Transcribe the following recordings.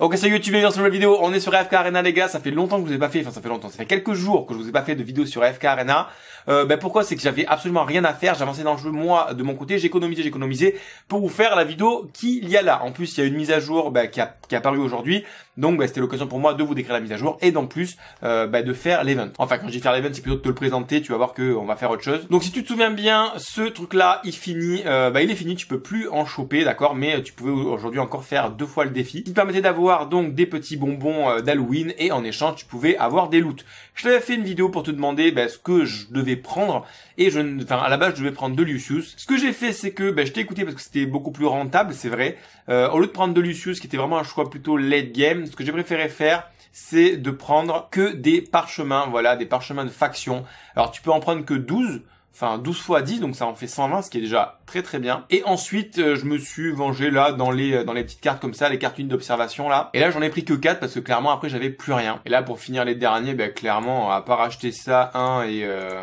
Ok salut YouTube, bienvenue sur cette nouvelle vidéo, on est sur AFK Arena les gars, ça fait longtemps que je vous ai pas fait, enfin ça fait longtemps, ça fait quelques jours que je vous ai pas fait de vidéo sur AFK Arena. Euh, ben pourquoi C'est que j'avais absolument rien à faire, j'avançais dans le jeu moi de mon côté, j'économisais, j'économisais pour vous faire la vidéo qu'il y a là. En plus il y a une mise à jour ben, qui, a, qui a paru aujourd'hui, donc bah, c'était l'occasion pour moi de vous décrire la mise à jour et d'en plus euh, bah, de faire l'event. Enfin quand je dis faire l'event c'est plutôt de te le présenter, tu vas voir qu'on va faire autre chose. Donc si tu te souviens bien, ce truc là il finit, euh, bah, il est fini, tu peux plus en choper d'accord, mais tu pouvais aujourd'hui encore faire deux fois le défi. Il permettait d'avoir donc des petits bonbons euh, d'Halloween et en échange tu pouvais avoir des loots je t'avais fait une vidéo pour te demander ben, ce que je devais prendre et je, enfin à la base je devais prendre de Lucius. Ce que j'ai fait c'est que ben, je t'ai écouté parce que c'était beaucoup plus rentable, c'est vrai. Euh, au lieu de prendre de Lucius qui était vraiment un choix plutôt late game, ce que j'ai préféré faire c'est de prendre que des parchemins, voilà, des parchemins de faction. Alors tu peux en prendre que 12 Enfin, 12 fois 10, donc ça en fait 120, ce qui est déjà très très bien. Et ensuite, euh, je me suis vengé là dans les euh, dans les petites cartes comme ça, les cartes d'observation là. Et là, j'en ai pris que 4 parce que clairement après j'avais plus rien. Et là, pour finir les derniers, bah, clairement, à part acheter ça, un et euh,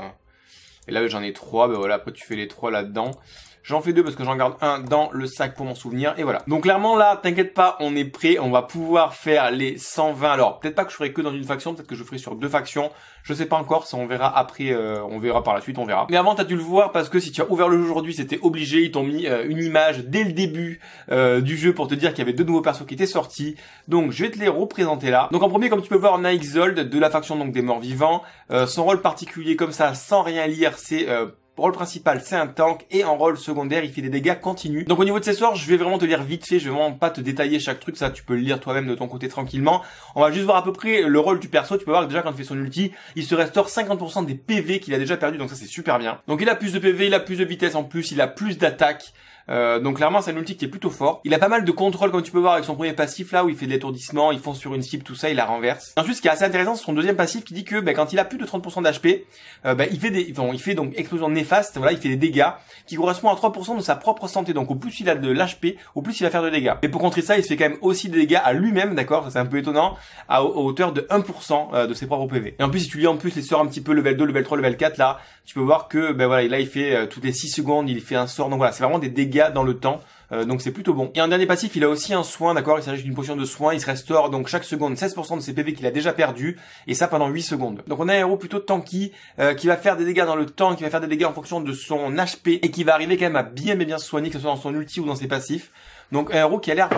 et là j'en ai 3, bah voilà, après tu fais les 3 là-dedans. J'en fais deux parce que j'en garde un dans le sac pour mon souvenir. Et voilà. Donc clairement là, t'inquiète pas, on est prêt. On va pouvoir faire les 120. Alors peut-être pas que je ferai que dans une faction, peut-être que je ferai sur deux factions. Je sais pas encore, ça on verra après, euh, on verra par la suite, on verra. Mais avant, t'as dû le voir parce que si tu as ouvert le jeu aujourd'hui, c'était obligé. Ils t'ont mis euh, une image dès le début euh, du jeu pour te dire qu'il y avait deux nouveaux persos qui étaient sortis. Donc je vais te les représenter là. Donc en premier, comme tu peux voir, on a de la faction donc des morts vivants. son rôle particulier comme ça, sans rien lire, c'est rôle principal, c'est un tank, et en rôle secondaire, il fait des dégâts continus. Donc au niveau de ses sorts, je vais vraiment te lire vite fait, je vais vraiment pas te détailler chaque truc, ça tu peux le lire toi-même de ton côté tranquillement. On va juste voir à peu près le rôle du perso, tu peux voir que déjà quand il fait son ulti, il se restaure 50% des PV qu'il a déjà perdu, donc ça c'est super bien. Donc il a plus de PV, il a plus de vitesse en plus, il a plus d'attaque, euh, donc clairement c'est un outil qui est plutôt fort. Il a pas mal de contrôle comme tu peux voir avec son premier passif là où il fait de l'étourdissement, il fonce sur une cible, tout ça, il la renverse. Ensuite ce qui est assez intéressant c'est son deuxième passif qui dit que ben, quand il a plus de 30% d'HP, euh, ben, il fait des, il fait donc explosion néfaste, voilà, il fait des dégâts qui correspond à 3% de sa propre santé. Donc au plus il a de l'HP, au plus il va faire de dégâts. Mais pour contrer ça il se fait quand même aussi des dégâts à lui-même, d'accord, c'est un peu étonnant, à, hauteur de 1% euh, de ses propres PV. Et en plus si tu lis en plus les sorts un petit peu level 2, level 3, level 4 là, tu peux voir que ben voilà, là il fait toutes les 6 secondes, il fait un sort. Donc voilà, c'est vraiment des dégâts dans le temps. Euh, donc c'est plutôt bon. Et un dernier passif, il a aussi un soin, d'accord Il s'agit d'une potion de soin, il se restaure donc chaque seconde 16% de ses PV qu'il a déjà perdu, et ça pendant 8 secondes. Donc on a un héros plutôt tanky, euh, qui va faire des dégâts dans le temps, qui va faire des dégâts en fonction de son HP, et qui va arriver quand même à bien mais bien se soigner, que ce soit dans son ulti ou dans ses passifs. Donc un héros qui a l'air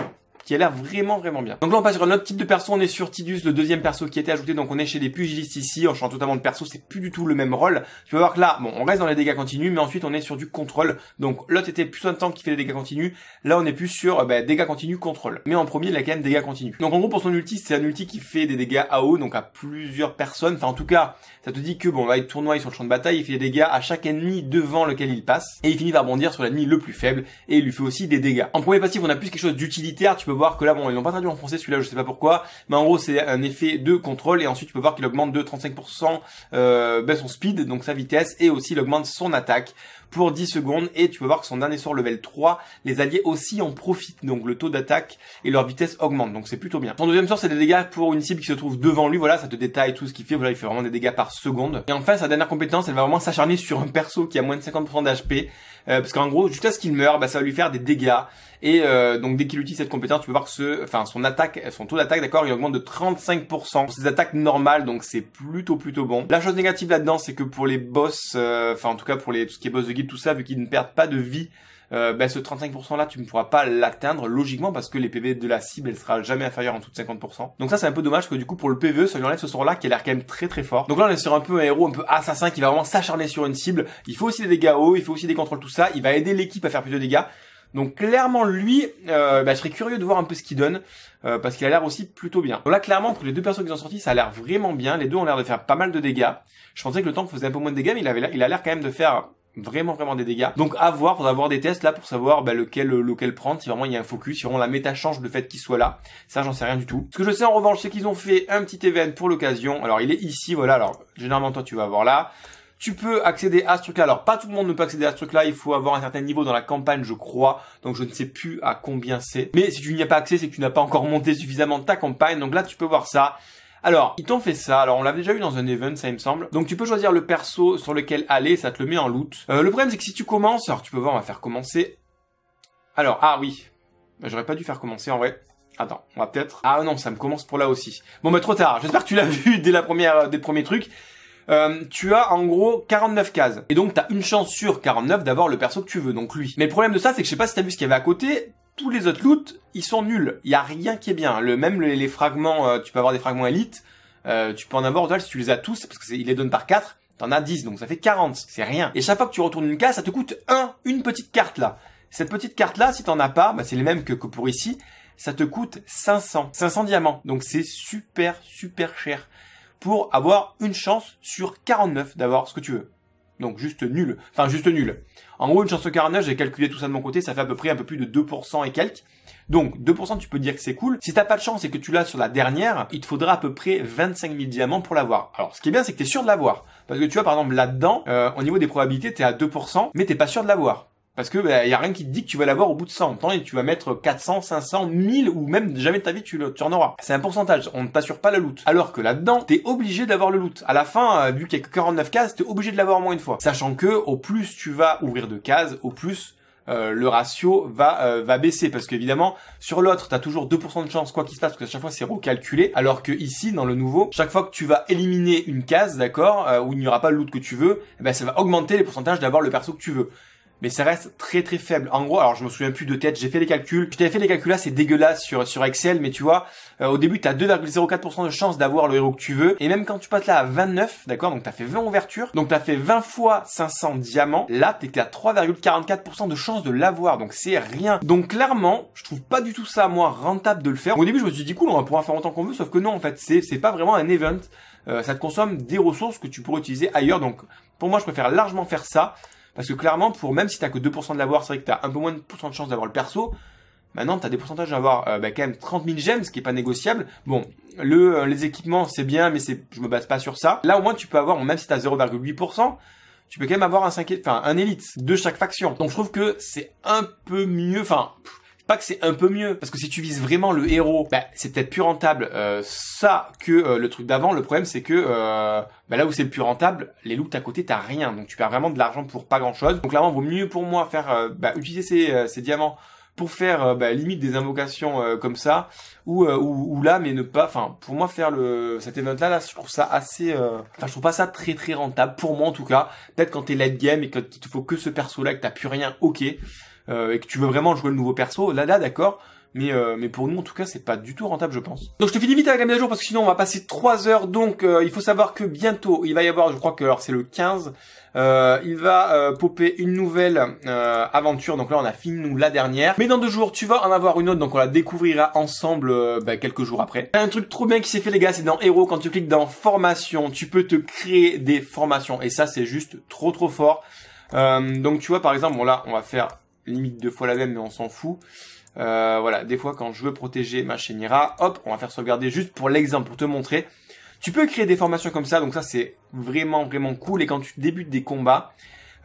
qui a l'air vraiment vraiment bien. Donc là on passe sur un autre type de perso, on est sur Tidus, le deuxième perso qui a été ajouté, donc on est chez les pugilistes ici, en change totalement de perso, c'est plus du tout le même rôle. Tu peux voir que là, bon, on reste dans les dégâts continus, mais ensuite on est sur du contrôle. Donc l'autre était plus un temps qui fait les dégâts continus, là on est plus sur euh, bah, dégâts continus, contrôle. Mais en premier, il a quand même dégâts continus. Donc en gros pour son ulti, c'est un ulti qui fait des dégâts à haut, donc à plusieurs personnes, enfin en tout cas, ça te dit que bon, va il tournoie sur le champ de bataille, il fait des dégâts à chaque ennemi devant lequel il passe, et il finit par bondir sur l'ennemi le plus faible, et lui fait aussi des dégâts. En premier passif, on a plus quelque chose d'utilitaire, tu voir que là, bon, ils l'ont pas traduit en français, celui-là, je sais pas pourquoi, mais en gros, c'est un effet de contrôle, et ensuite, tu peux voir qu'il augmente de 35%, euh, son speed, donc sa vitesse, et aussi il augmente son attaque pour 10 secondes et tu peux voir que son dernier sort level 3, les alliés aussi en profitent. Donc le taux d'attaque et leur vitesse augmente. Donc c'est plutôt bien. Son deuxième sort, c'est des dégâts pour une cible qui se trouve devant lui. Voilà, ça te détaille tout ce qu'il fait. Voilà, il fait vraiment des dégâts par seconde. Et enfin, sa dernière compétence, elle va vraiment s'acharner sur un perso qui a moins de 50% d'HP. Euh, parce qu'en gros, jusqu'à ce qu'il meure, bah, ça va lui faire des dégâts. Et euh, donc dès qu'il utilise cette compétence, tu peux voir que ce, enfin son attaque, son taux d'attaque, d'accord, il augmente de 35%. Ses attaques normales, donc c'est plutôt plutôt bon. La chose négative là-dedans, c'est que pour les boss, euh, enfin en tout cas pour les tout ce qui est boss de guide, tout ça, vu qu'il ne perdent pas de vie, euh, bah, ce 35% là, tu ne pourras pas l'atteindre logiquement parce que les PV de la cible, elle sera jamais inférieure en dessous de 50%. Donc ça, c'est un peu dommage parce que du coup, pour le PVE, ça lui enlève ce sort-là qui a l'air quand même très très fort. Donc là, on est sur un peu un héros un peu assassin qui va vraiment s'acharner sur une cible. Il faut aussi des dégâts hauts, il faut aussi des contrôles, tout ça. Il va aider l'équipe à faire plus de dégâts. Donc clairement lui, euh, bah, je serais curieux de voir un peu ce qu'il donne euh, parce qu'il a l'air aussi plutôt bien. Donc là clairement entre les deux personnes qui sont sorties, ça a l'air vraiment bien. Les deux ont l'air de faire pas mal de dégâts. Je pensais que le tank faisait un peu moins de dégâts, il, avait il a l'air quand même de faire vraiment vraiment des dégâts. Donc à voir, faudra avoir des tests là pour savoir bah, lequel euh, lequel prendre, si vraiment il y a un focus, si vraiment la méta change le fait qu'il soit là. Ça j'en sais rien du tout. Ce que je sais en revanche, c'est qu'ils ont fait un petit event pour l'occasion. Alors il est ici, voilà. Alors généralement toi tu vas voir là. Tu peux accéder à ce truc-là. Alors, pas tout le monde ne peut accéder à ce truc-là. Il faut avoir un certain niveau dans la campagne, je crois. Donc, je ne sais plus à combien c'est. Mais si tu n'y as pas accès, c'est que tu n'as pas encore monté suffisamment ta campagne. Donc là, tu peux voir ça. Alors, ils t'ont fait ça. Alors, on l'a déjà eu dans un event, ça me semble. Donc, tu peux choisir le perso sur lequel aller, ça te le met en loot. Euh, le problème, c'est que si tu commences, alors tu peux voir, on va faire commencer. Alors, ah oui. Bah, j'aurais pas dû faire commencer en vrai. Attends, on va peut-être... Ah non, ça me commence pour là aussi. Bon, mais bah, trop tard. J'espère que tu l'as vu dès la première, euh, des premiers trucs. Euh, tu as en gros 49 cases. Et donc t'as une chance sur 49 d'avoir le perso que tu veux, donc lui. Mais le problème de ça, c'est que je sais pas si t'as vu ce qu'il y avait à côté tous les autres loots, ils sont nuls. Il y a rien qui est bien. Le même les, fragments, euh, tu peux avoir des fragments élites, euh, tu peux en avoir total si tu les as tous parce que ils les donnent par 4, t'en as 10 donc ça fait 40, c'est rien. Et chaque fois que tu retournes une case, ça te coûte un une petite carte là. Cette petite carte là, si t'en as pas, bah, c'est les mêmes que, que pour ici, ça te coûte 500, 500 diamants. Donc c'est super super cher pour avoir une chance sur 49 d'avoir ce que tu veux. Donc juste nul. Enfin juste nul. En gros, une chance au carnage, j'ai calculé tout ça de mon côté, ça fait à peu près un peu plus de 2% et quelques. Donc 2% tu peux dire que c'est cool. Si t'as pas de chance et que tu l'as sur la dernière, il te faudra à peu près 25 000 diamants pour l'avoir. Alors ce qui est bien c'est que t'es sûr de l'avoir. Parce que tu vois par exemple là-dedans, euh, au niveau des probabilités, t'es à 2%, mais t'es pas sûr de l'avoir. Parce que il bah, y a rien qui te dit que tu vas l'avoir au bout de 100 ans et tu vas mettre 400, 500, 1000 ou même jamais de ta vie tu, le, tu en auras. C'est un pourcentage, on ne t'assure pas la loot. Alors que là-dedans, t'es obligé d'avoir le loot. À la fin, euh, vu qu'il y a 49 cases, t'es obligé de l'avoir au moins une fois. Sachant que au plus tu vas ouvrir de cases, au plus euh, le ratio va euh, va baisser parce qu'évidemment sur l'autre tu as toujours 2% de chance quoi qu'il se passe parce que chaque fois c'est recalculé alors que ici dans le nouveau chaque fois que tu vas éliminer une case d'accord où il n'y aura pas le loot que tu veux eh ben ça va augmenter les pourcentages d'avoir le perso que tu veux mais ça reste très très faible. En gros, alors je me souviens plus de tête, j'ai fait les calculs. Je t'avais fait les calculs là, c'est dégueulasse sur sur Excel, mais tu vois, euh, au début tu as 2,04% de chance d'avoir le héros que tu veux et même quand tu passes là à 29, d'accord Donc tu as fait 20 ouvertures, donc tu as fait 20 fois 500 diamants, là tu à 3,44% de chance de l'avoir. Donc c'est rien. Donc clairement, je trouve pas du tout ça moi rentable de le faire. Au début, je me suis dit cool, on va pouvoir faire autant qu'on veut, sauf que non en fait, c'est c'est pas vraiment un event. Euh, ça te consomme des ressources que tu pourrais utiliser ailleurs. Donc pour moi, je préfère largement faire ça parce que clairement, pour même si t'as que 2% de l'avoir, c'est vrai que t'as un peu moins de pourcent de chance d'avoir le perso. Maintenant, t'as des pourcentages d'avoir euh, bah, quand même 30 000 gemmes, ce qui est pas négociable. Bon, le, euh, les équipements, c'est bien, mais c'est, je me base pas sur ça. Là, au moins, tu peux avoir, même si t'as 0,8%, tu peux quand même avoir un 5, enfin, un élite de chaque faction. Donc, je trouve que c'est un peu mieux, enfin, pas que c'est un peu mieux, parce que si tu vises vraiment le héros, bah, c'est peut-être plus rentable euh, ça que euh, le truc d'avant. Le problème c'est que euh, bah, là où c'est le plus rentable, les looks à côté t'as rien, donc tu perds vraiment de l'argent pour pas grand-chose. Donc clairement, vaut mieux pour moi faire bah, utiliser ces, ces diamants pour faire bah, limite des invocations comme ça ou, ou, là mais ne pas enfin pour moi faire le cet event là là je trouve ça assez enfin je trouve pas ça très très rentable pour moi en tout cas peut-être quand t'es late game et qu'il te faut que ce perso là que t'as plus rien ok euh, et que tu veux vraiment jouer le nouveau perso, là, là, d'accord. Mais, euh, mais pour nous, en tout cas, c'est pas du tout rentable, je pense. Donc, je te finis vite avec la mise à jour parce que sinon, on va passer 3 heures. Donc, euh, il faut savoir que bientôt, il va y avoir, je crois que alors c'est le 15, euh, il va euh, popper une nouvelle euh, aventure. Donc là, on a fini nous la dernière. Mais dans deux jours, tu vas en avoir une autre. Donc, on la découvrira ensemble ben, quelques jours après. Un truc trop bien qui s'est fait, les gars, c'est dans Hero. Quand tu cliques dans formation, tu peux te créer des formations. Et ça, c'est juste trop, trop fort. donc, tu vois, par exemple, bon là, on va faire limite deux fois la même, mais on s'en fout. Euh, voilà, des fois quand je veux protéger ma ira hop, on va faire sauvegarder juste pour l'exemple, pour te montrer. Tu peux créer des formations comme ça, donc ça c'est vraiment vraiment cool. Et quand tu débutes des combats,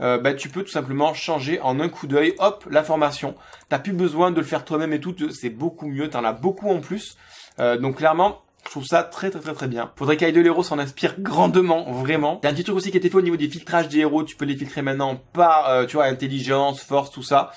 euh, bah, tu peux tout simplement changer en un coup d'œil, hop, la formation. T'as plus besoin de le faire toi-même et tout, c'est beaucoup mieux, t'en as beaucoup en plus. Euh, donc clairement, je trouve ça très très très très bien. Faudrait de l'héros s'en inspire grandement, vraiment. Il y a un petit truc aussi qui était fait au niveau des filtrages des héros. Tu peux les filtrer maintenant par, euh, tu vois, intelligence, force, tout ça.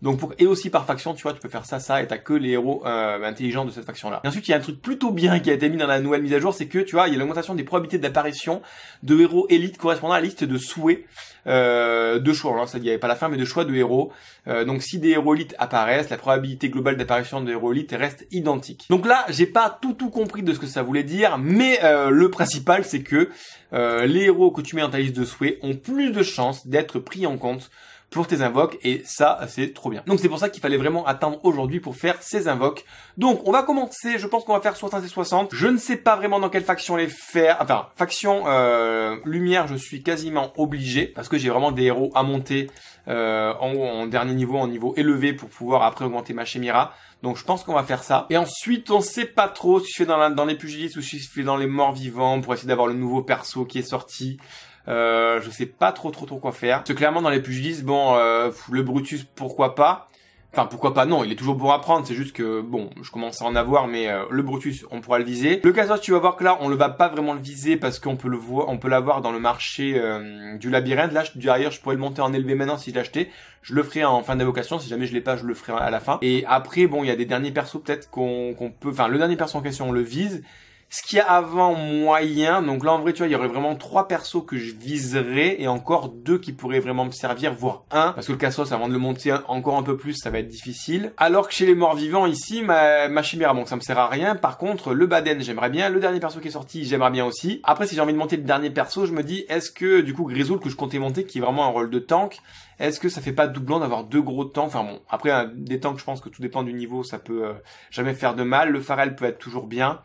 Donc pour, et aussi par faction, tu vois, tu peux faire ça, ça, et t'as que les héros euh, intelligents de cette faction-là. Et ensuite, il y a un truc plutôt bien qui a été mis dans la nouvelle mise à jour, c'est que tu vois, il y a l'augmentation des probabilités d'apparition de héros élites correspondant à la liste de souhaits euh, de choix. Alors ça, il n'y avait pas la fin, mais de choix de héros. Euh, donc si des héros élites apparaissent, la probabilité globale d'apparition de héros élites reste identique. Donc là, j'ai pas tout tout compris de ce que ça voulait dire, mais le principal, c'est que les héros que tu mets dans ta liste de souhaits ont plus de chances d'être pris en compte pour tes invoques et ça c'est trop bien. Donc c'est pour ça qu'il fallait vraiment attendre aujourd'hui pour faire ces invoques. Donc on va commencer, je pense qu'on va faire 60 et 60. Je ne sais pas vraiment dans quelle faction les faire, enfin faction euh, lumière je suis quasiment obligé parce que j'ai vraiment des héros à monter euh, en, en dernier niveau, en niveau élevé pour pouvoir après augmenter ma Chimera. Donc je pense qu'on va faire ça. Et ensuite, on sait pas trop si je fais dans, les pugilistes ou si je fais dans les morts vivants pour essayer d'avoir le nouveau perso qui est sorti. Euh, je sais pas trop trop trop quoi faire. Parce que clairement dans les pugilistes, bon, euh, le Brutus pourquoi pas. Enfin, pourquoi pas, non, il est toujours pour apprendre, c'est juste que, bon, je commence à en avoir, mais euh, le Brutus, on pourra le viser. Le casos, tu vas voir que là, on ne va pas vraiment le viser parce qu'on peut le voir, on peut l'avoir dans le marché euh, du labyrinthe. Là, je, derrière, je pourrais le monter en élevé maintenant si je l'achetais. Je le ferai en fin d'évocation, si jamais je l'ai pas, je le ferai à la fin. Et après, bon, il y a des derniers persos peut-être qu'on peut, enfin, le dernier perso en question, on le vise. Ce qui y a avant moyen, donc là en vrai tu vois, il y aurait vraiment trois persos que je viserais et encore deux qui pourraient vraiment me servir, voire un, parce que le Cassos avant de le monter encore un peu plus, ça va être difficile. Alors que chez les morts vivants ici, ma, ma bon, ça me sert à rien. Par contre, le Baden, j'aimerais bien. Le dernier perso qui est sorti, j'aimerais bien aussi. Après, si j'ai envie de monter le dernier perso, je me dis, est-ce que du coup Grisoul que je comptais monter, qui est vraiment un rôle de tank, est-ce que ça fait pas doublant d'avoir deux gros tanks Enfin bon, après des tanks, je pense que tout dépend du niveau, ça peut euh, jamais faire de mal. Le Farel peut être toujours bien.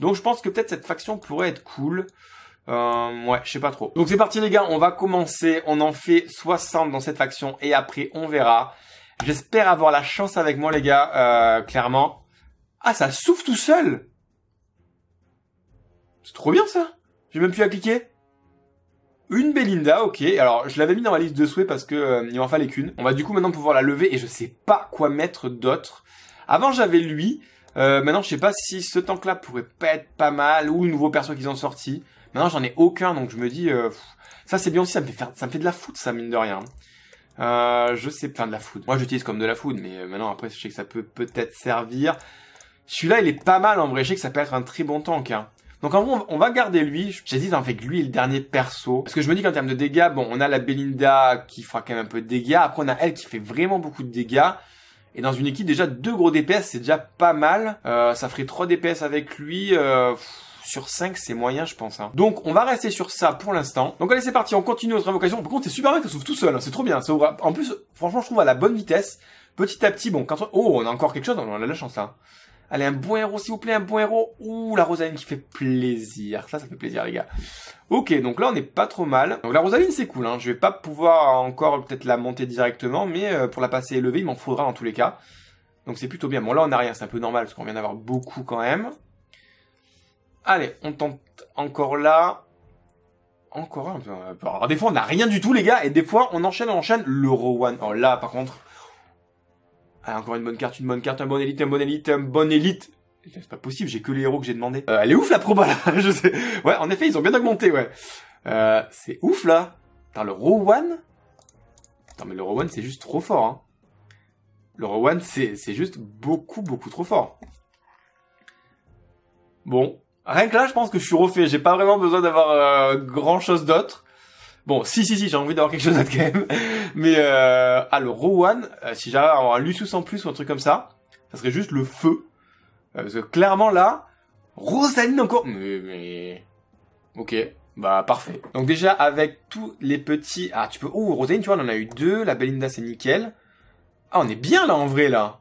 Donc je pense que peut-être cette faction pourrait être cool. Euh, ouais, je sais pas trop. Donc c'est parti les gars, on va commencer. On en fait 60 dans cette faction et après on verra. J'espère avoir la chance avec moi les gars, euh, clairement. Ah, ça souffle tout seul C'est trop bien ça J'ai même plus à cliquer une Belinda, ok. Alors, je l'avais mis dans ma liste de souhaits parce que euh, il m'en fallait qu'une. On va du coup maintenant pouvoir la lever et je sais pas quoi mettre d'autre. Avant, j'avais lui. Euh, maintenant, je sais pas si ce tank-là pourrait pas être pas mal ou le nouveau perso qu'ils ont sorti. Maintenant, j'en ai aucun, donc je me dis, euh, ça c'est bien aussi, ça me fait ça fait de la foot, ça mine de rien. Euh, je sais, enfin de la food. Moi, j'utilise comme de la food, mais euh, maintenant après, je sais que ça peut peut-être servir. Celui-là, il est pas mal en vrai. Je sais que ça peut être un très bon tank. Hein. Donc en gros, on va garder lui. J'hésite avec lui le dernier perso. Parce que je me dis qu'en termes de dégâts, bon, on a la Belinda qui fera quand même un peu de dégâts. Après, on a elle qui fait vraiment beaucoup de dégâts. Et dans une équipe, déjà deux gros DPS, c'est déjà pas mal. Euh, ça ferait 3 DPS avec lui. Euh, sur 5, c'est moyen, je pense. Hein. Donc, on va rester sur ça pour l'instant. Donc, allez, c'est parti, on continue notre invocation. Par contre, c'est super bien que ça s'ouvre tout seul, hein, c'est trop bien. Ça En plus, franchement, je trouve à la bonne vitesse. Petit à petit, bon, quand on... Oh, on a encore quelque chose, on a la chance, là. Hein. Allez, un bon héros, s'il vous plaît, un bon héros. Ouh, la Rosaline qui fait plaisir. Ça, ça fait plaisir, les gars. Ok, donc là, on n'est pas trop mal. Donc la Rosaline, c'est cool. Hein. Je vais pas pouvoir encore peut-être la monter directement, mais euh, pour la passer élevée, il m'en faudra en tous les cas. Donc c'est plutôt bien. Bon, là, on n'a rien. C'est un peu normal, parce qu'on vient d'avoir beaucoup quand même. Allez, on tente encore là. Encore un peu. Alors, des fois, on n'a rien du tout, les gars. Et des fois, on enchaîne, on enchaîne. L'Euro One. Oh, là, par contre... Ah, encore une bonne carte, une bonne carte, un bon élite, un bon élite, un bon élite. C'est pas possible, j'ai que les héros que j'ai demandé. Euh, elle est ouf la proba là, je sais. Ouais, en effet, ils ont bien augmenté, ouais. Euh, c'est ouf là. Par le Rowan Attends, mais le Rowan c'est juste trop fort, hein. Le Rowan c'est juste beaucoup, beaucoup trop fort. Bon, rien que là, je pense que je suis refait. J'ai pas vraiment besoin d'avoir euh, grand chose d'autre. Bon, si, si, si, j'ai envie d'avoir quelque chose d'autre quand même. Mais euh, ah, Rowan, euh, si j'avais à un Lucius en plus ou un truc comme ça, ça serait juste le feu. Euh, parce que clairement là, Rosaline encore... Mais, mais... Ok, bah parfait. Donc déjà, avec tous les petits... Ah, tu peux... Oh, Rosaline, tu vois, on en a eu deux. La Belinda, c'est nickel. Ah, on est bien là en vrai là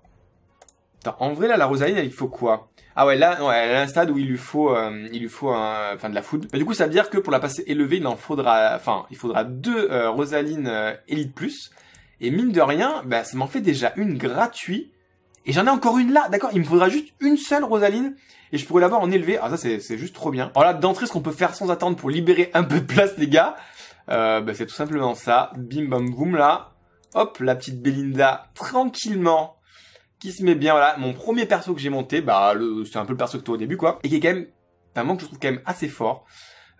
en vrai là, la Rosaline, il faut quoi Ah ouais, là, elle un stade où il lui faut, euh, il lui faut, enfin, de la food. Mais du coup, ça veut dire que pour la passer élevée, il en faudra, enfin, il faudra deux euh, Rosaline euh, Elite Plus. Et mine de rien, bah, ça m'en fait déjà une gratuite. Et j'en ai encore une là, d'accord Il me faudra juste une seule Rosaline et je pourrais l'avoir en élevée. Ah ça c'est juste trop bien. Alors là d'entrée ce qu'on peut faire sans attendre pour libérer un peu de place les gars, bah, c'est tout simplement ça. Bim bam boum là. Hop la petite Belinda tranquillement qui se met bien, voilà. Mon premier perso que j'ai monté, bah, c'est un peu le perso que as au début, quoi. Et qui est quand même, un manque que je trouve quand même assez fort,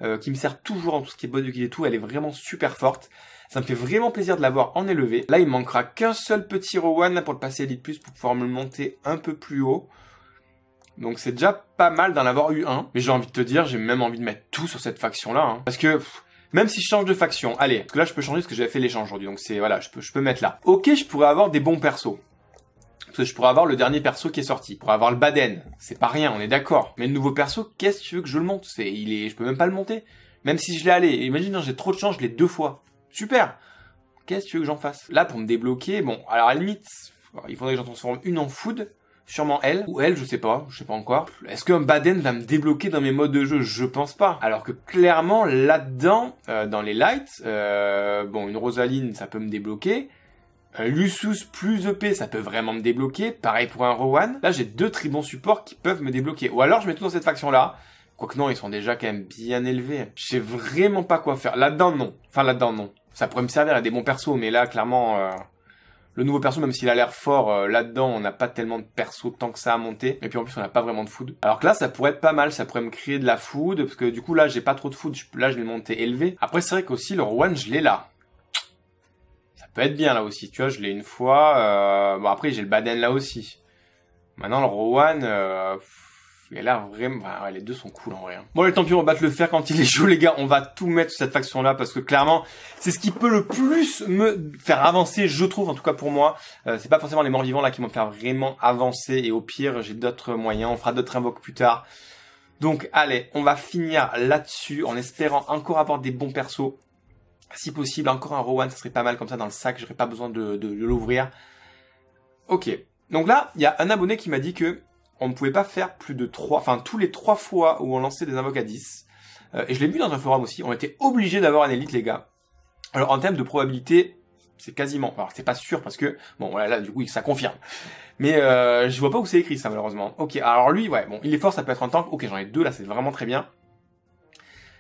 euh, qui me sert toujours en tout ce qui est bonne et tout. Elle est vraiment super forte. Ça me fait vraiment plaisir de l'avoir en élevé. Là, il manquera qu'un seul petit Rowan pour le passer à Elite Plus pour pouvoir me le monter un peu plus haut. Donc c'est déjà pas mal d'en avoir eu un. Mais j'ai envie de te dire, j'ai même envie de mettre tout sur cette faction-là. Hein. Parce que... même si je change de faction, allez, parce que là je peux changer ce que j'avais fait l'échange aujourd'hui, donc c'est voilà, je peux, je peux mettre là. Ok, je pourrais avoir des bons persos, je pourrais avoir le dernier perso qui est sorti. pour avoir le Baden. C'est pas rien, on est d'accord. Mais le nouveau perso, qu'est-ce que tu veux que je le monte C'est, il est, je peux même pas le monter. Même si je l'ai allé. Imagine, j'ai trop de chance, je l'ai deux fois. Super. Qu'est-ce que tu veux que j'en fasse Là, pour me débloquer, bon, alors à la limite, il faudrait que j'en transforme une en food sûrement elle ou elle, je sais pas, je sais pas encore. Est-ce que Baden va me débloquer dans mes modes de jeu Je pense pas. Alors que clairement là-dedans, euh, dans les lights, euh, bon, une Rosaline, ça peut me débloquer. Un Lusus plus EP, ça peut vraiment me débloquer. Pareil pour un Rowan. Là, j'ai deux très bons supports qui peuvent me débloquer. Ou alors, je mets tout dans cette faction-là. Quoique non, ils sont déjà quand même bien élevés. Je sais vraiment pas quoi faire. Là-dedans, non. Enfin, là-dedans, non. Ça pourrait me servir à des bons persos, mais là, clairement... Euh, le nouveau perso, même s'il a l'air fort, euh, là-dedans, on n'a pas tellement de perso tant que ça à monter. Et puis en plus, on n'a pas vraiment de food. Alors que là, ça pourrait être pas mal, ça pourrait me créer de la food, parce que du coup, là, j'ai pas trop de food, là, je vais monter élevé. Après, c'est vrai qu'aussi, le Rowan, je l'ai là peut être bien là aussi. Tu vois, je l'ai une fois. Euh, bon après j'ai le Baden là aussi. Maintenant le Rowan. Euh, il a vraiment. les deux sont cool en vrai. Hein. Bon, les tant pis, on va le fer quand il est chaud, les gars. On va tout mettre sur cette faction là parce que clairement, c'est ce qui peut le plus me faire avancer, je trouve, en tout cas pour moi. Euh, c'est pas forcément les morts vivants là qui vont me faire vraiment avancer. Et au pire, j'ai d'autres moyens. On fera d'autres invoques plus tard. Donc, allez, on va finir là-dessus en espérant encore avoir des bons persos si possible, encore un Rowan, ça serait pas mal comme ça dans le sac, j'aurais pas besoin de, l'ouvrir. Ok. Donc là, il y a un abonné qui m'a dit que on ne pouvait pas faire plus de trois enfin tous les trois fois où on lançait des invoques euh, et je l'ai vu dans un forum aussi, on était obligé d'avoir un élite les gars. Alors en termes de probabilité, c'est quasiment. Alors c'est pas sûr parce que bon voilà là du coup ça confirme. Mais euh, je vois pas où c'est écrit ça malheureusement. Ok alors lui ouais bon il est fort ça peut être en tank. Ok j'en ai deux là c'est vraiment très bien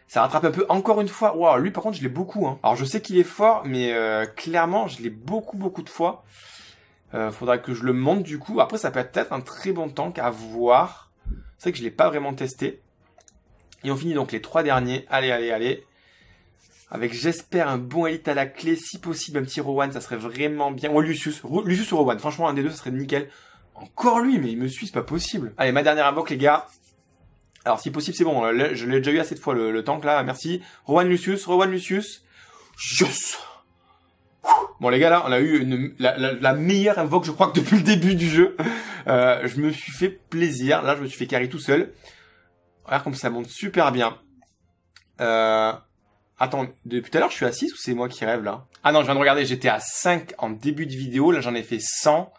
ça rattrape un peu encore une fois. Waouh, lui par contre je l'ai beaucoup. Hein. Alors je sais qu'il est fort, mais euh, clairement je l'ai beaucoup beaucoup de fois. Euh, faudrait faudra que je le monte du coup. Après ça peut être, un très bon tank à voir. C'est vrai que je l'ai pas vraiment testé. Et on finit donc les trois derniers. Allez, allez, allez. Avec j'espère un bon élite à la clé, si possible un petit Rowan, ça serait vraiment bien. Ou oh, Lucius, Lucius ou Rowan, franchement un des deux ça serait nickel. Encore lui, mais il me suit, c'est pas possible. Allez, ma dernière invoque les gars, alors si possible, c'est bon. je l'ai déjà eu assez de fois le, tank là. Merci. Rowan Lucius, Rowan Lucius. Yes. Bon les gars là, on a eu la, meilleure invoque je crois que depuis le début du jeu. Euh, je me suis fait plaisir. Là je me suis fait carry tout seul. Regarde comme ça monte super bien. Euh, attends, depuis tout à l'heure je suis à 6 ou c'est moi qui rêve là Ah non je viens de regarder, j'étais à 5 en début de vidéo, là j'en ai fait 100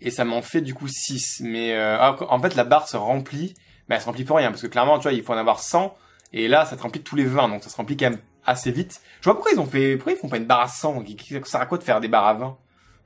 et ça m'en fait du coup 6. Mais euh, ah, en fait la barre se remplit mais ça se remplit pour rien parce que clairement, tu vois, il faut en avoir 100 et là, ça te remplit tous les 20, donc ça se remplit quand même assez vite. Je vois pourquoi ils ont fait, pourquoi ils font pas une barre à 100 Ça sert à quoi de faire des barres à 20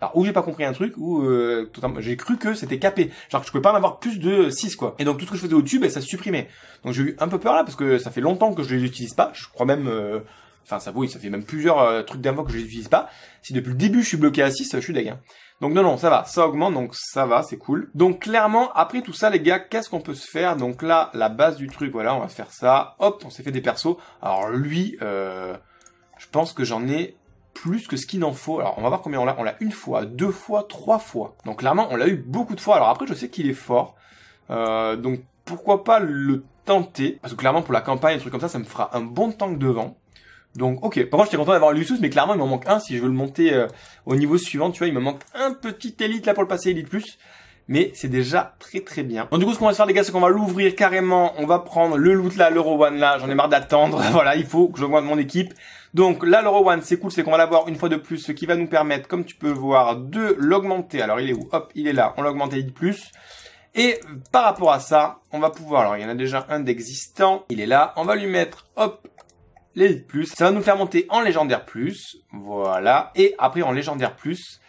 alors, ou j'ai pas compris un truc, ou euh, j'ai cru que c'était capé. Genre que je pouvais pas en avoir plus de 6, quoi. Et donc tout ce que je faisais au-dessus, ben, ça se supprimait. Donc j'ai eu un peu peur là, parce que ça fait longtemps que je les utilise pas. Je crois même... Euh, enfin, ça, oui, ça fait même plusieurs euh, trucs fois que je les utilise pas. Si depuis le début je suis bloqué à 6, je suis deg. Hein. Donc non, non, ça va, ça augmente, donc ça va, c'est cool. Donc clairement, après tout ça, les gars, qu'est-ce qu'on peut se faire Donc là, la base du truc, voilà, on va faire ça. Hop, on s'est fait des persos. Alors lui, euh, je pense que j'en ai plus que ce qu'il en faut. Alors on va voir combien on l'a. On l'a une fois, deux fois, trois fois. Donc clairement, on l'a eu beaucoup de fois. Alors après, je sais qu'il est fort. Euh, donc pourquoi pas le tenter Parce que clairement, pour la campagne, un truc comme ça, ça me fera un bon tank devant. Donc ok, par contre j'étais content d'avoir Luxus, mais clairement il m'en manque un si je veux le monter euh, au niveau suivant, tu vois, il me manque un petit élite là pour le passer élite plus, mais c'est déjà très très bien. Donc du coup ce qu'on va se faire les gars c'est qu'on va l'ouvrir carrément, on va prendre le loot là, l'euro one là, j'en ai marre d'attendre, voilà il faut que j'augmente mon équipe. Donc là l'euro one c'est cool, c'est qu'on va l'avoir une fois de plus, ce qui va nous permettre comme tu peux voir de l'augmenter, alors il est où Hop, il est là, on l'augmente élite plus. Et par rapport à ça, on va pouvoir, alors il y en a déjà un d'existant, il est là, on va lui mettre, hop, l'élite plus. Ça va nous faire monter en légendaire plus. Voilà. Et après, en légendaire plus,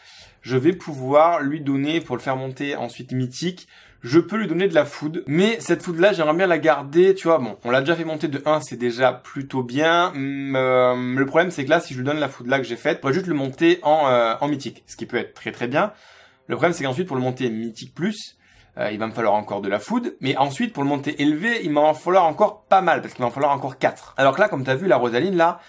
je vais pouvoir lui donner, pour le faire monter ensuite mythique, je peux lui donner de la food. Mais cette food là, j'aimerais bien la garder, tu vois, bon, on l'a déjà fait monter de 1, c'est déjà plutôt bien. Mm, euh, le problème c'est que là, si je lui donne la food là que j'ai faite, je pourrais juste le monter en, euh, en mythique, ce qui peut être très très bien. Le problème c'est qu'ensuite, pour le monter mythique plus, euh, il va me falloir encore de la food, mais ensuite pour le monter élevé, il m'en va falloir encore pas mal, parce qu'il va en falloir encore 4. Alors que là, comme t'as vu, la Rosaline, là,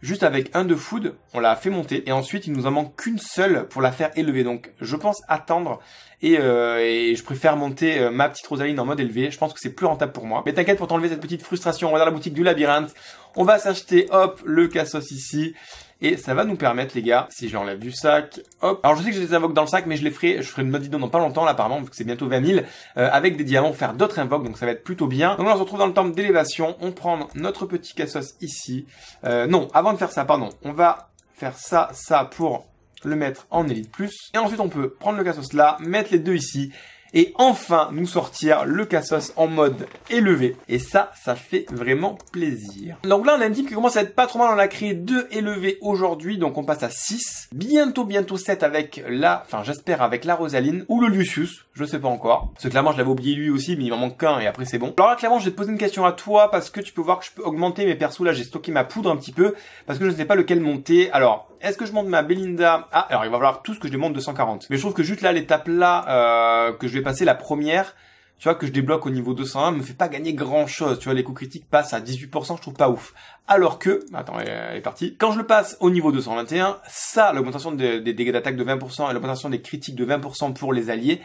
juste avec un de food, on l'a fait monter, et ensuite il nous en manque qu'une seule pour la faire élever, donc je pense attendre, et, euh, et je préfère monter euh, ma petite Rosaline en mode élevé, je pense que c'est plus rentable pour moi. Mais t'inquiète pour t'enlever cette petite frustration, on va dans la boutique du labyrinthe, on va s'acheter, hop, le cassos ici, et ça va nous permettre, les gars, si j'enlève du sac, hop. Alors je sais que je les invoque dans le sac, mais je les ferai, je ferai une mode dans pas longtemps, là, apparemment, vu que c'est bientôt 20 000, euh, avec des diamants, faire d'autres invoques, donc ça va être plutôt bien. Donc là, on se retrouve dans le temple d'élévation, on prend notre petit cassos ici. Euh, non, avant de faire ça, pardon, on va faire ça, ça pour le mettre en élite plus. Et ensuite, on peut prendre le cassos là, mettre les deux ici, et enfin nous sortir le Cassos en mode élevé. Et ça, ça fait vraiment plaisir. Donc là, on a une team qui commence à être pas trop mal. On a créé deux élevés aujourd'hui, donc on passe à 6. Bientôt, bientôt 7 avec la, enfin j'espère avec la Rosaline ou le Lucius, je sais pas encore. Parce clairement, je l'avais oublié lui aussi, mais il m'en manque qu'un et après c'est bon. Alors là, clairement, je vais te poser une question à toi parce que tu peux voir que je peux augmenter mes persos. Là, j'ai stocké ma poudre un petit peu parce que je ne sais pas lequel monter. Alors, est-ce que je monte ma Belinda Ah, alors il va falloir tout ce que je demande 240. Mais je trouve que juste là, l'étape là euh, que je vais passer la première, tu vois, que je débloque au niveau 201, me fait pas gagner grand chose. Tu vois, les coups critiques passent à 18%, je trouve pas ouf. Alors que, attends, elle est partie. Quand je le passe au niveau 221, ça, l'augmentation des dégâts d'attaque de 20% et l'augmentation des critiques de 20% pour les alliés,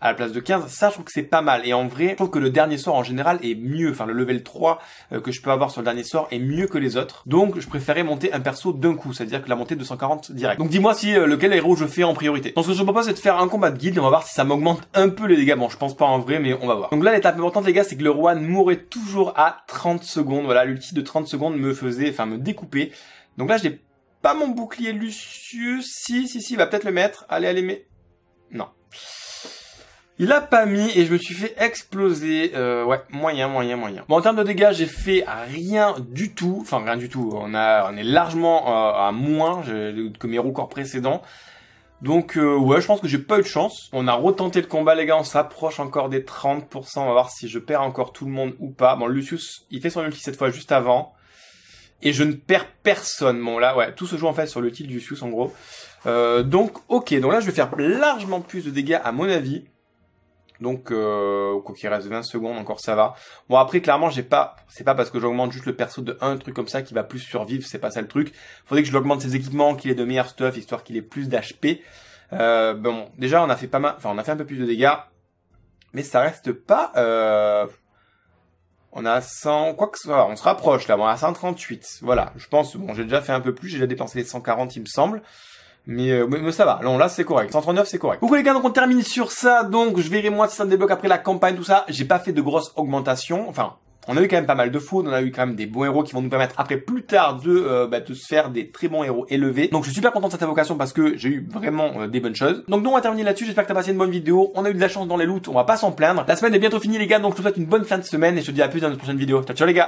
à la place de 15, ça je trouve que c'est pas mal. Et en vrai, je trouve que le dernier sort en général est mieux, enfin le level 3 euh, que je peux avoir sur le dernier sort est mieux que les autres. Donc je préférais monter un perso d'un coup, c'est-à-dire que la montée de 140 direct. Donc dis-moi si euh, lequel héros je fais en priorité. Donc ce que je propose c'est de faire un combat de guilde, on va voir si ça m'augmente un peu les dégâts. Bon, je pense pas en vrai, mais on va voir. Donc là l'étape importante les gars, c'est que le roi mourrait toujours à 30 secondes. Voilà, l'ulti de 30 secondes me faisait, enfin me découper. Donc là j'ai pas mon bouclier lucieux si, si, si, il va peut-être le mettre. Allez, allez, mais... Non. Il a pas mis et je me suis fait exploser. Euh, ouais, moyen, moyen, moyen. Bon, en termes de dégâts, j'ai fait rien du tout. Enfin, rien du tout. On, a, on est largement euh, à moins que mes records précédents. Donc euh, ouais, je pense que j'ai pas eu de chance. On a retenté le combat les gars, on s'approche encore des 30%, on va voir si je perds encore tout le monde ou pas. Bon, Lucius, il fait son ulti cette fois juste avant. Et je ne perds personne. Bon là, ouais, tout se joue en fait sur l'ulti de Lucius en gros. donc ok, donc là je vais faire largement plus de dégâts à mon avis. Donc, euh, quoi qu'il reste 20 secondes, encore ça va. Bon, après, clairement, j'ai pas, c'est pas parce que j'augmente juste le perso de un truc comme ça qui va plus survivre, c'est pas ça le truc. Faudrait que je l'augmente ses équipements, qu'il ait de meilleurs stuff, histoire qu'il ait plus d'HP. Euh, ben bon, déjà, on a fait pas mal, enfin, on a fait un peu plus de dégâts. Mais ça reste pas, euh, on a 100, quoi que ce soit, on se rapproche là, on a 138. Voilà, je pense, bon, j'ai déjà fait un peu plus, j'ai déjà dépensé les 140, il me semble. Euh, mais, mais, ça va. Non, là, c'est correct. 139, c'est correct. Coucou les gars, donc on termine sur ça. Donc, je verrai moi si ça me débloque après la campagne, tout ça. J'ai pas fait de grosses augmentations. Enfin, on a eu quand même pas mal de food. on a eu quand même des bons héros qui vont nous permettre après plus tard de, euh, bah, de se faire des très bons héros élevés. Donc je suis super content de cette invocation parce que j'ai eu vraiment euh, des bonnes choses. Donc nous on va terminer là-dessus, j'espère que t'as passé une bonne vidéo, on a eu de la chance dans les loots, on va pas s'en plaindre. La semaine est bientôt finie les gars, donc je te souhaite une bonne fin de semaine et je te dis à plus dans une prochaine vidéo. Ciao ciao les gars